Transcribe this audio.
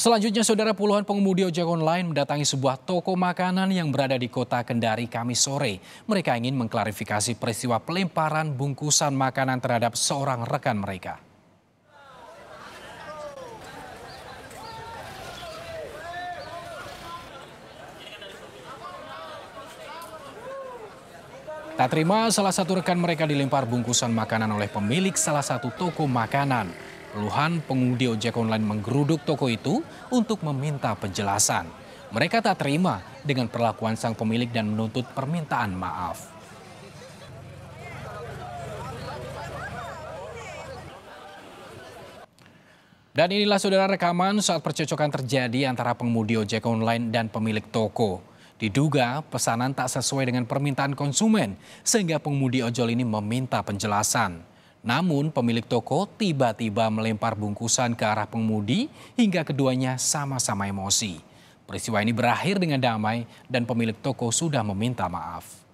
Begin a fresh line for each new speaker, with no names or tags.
Selanjutnya, saudara puluhan pengemudi ojek online mendatangi sebuah toko makanan yang berada di kota Kendari Kamis sore. Mereka ingin mengklarifikasi peristiwa pelemparan bungkusan makanan terhadap seorang rekan mereka. Tak terima salah satu rekan mereka dilempar bungkusan makanan oleh pemilik salah satu toko makanan. Puluhan pengemudi ojek online menggeruduk toko itu untuk meminta penjelasan. Mereka tak terima dengan perlakuan sang pemilik dan menuntut permintaan maaf. Dan inilah saudara rekaman saat percocokan terjadi antara pengemudi ojek online dan pemilik toko. Diduga pesanan tak sesuai dengan permintaan konsumen sehingga pengemudi ojol ini meminta penjelasan. Namun pemilik toko tiba-tiba melempar bungkusan ke arah pengemudi hingga keduanya sama-sama emosi. Peristiwa ini berakhir dengan damai dan pemilik toko sudah meminta maaf.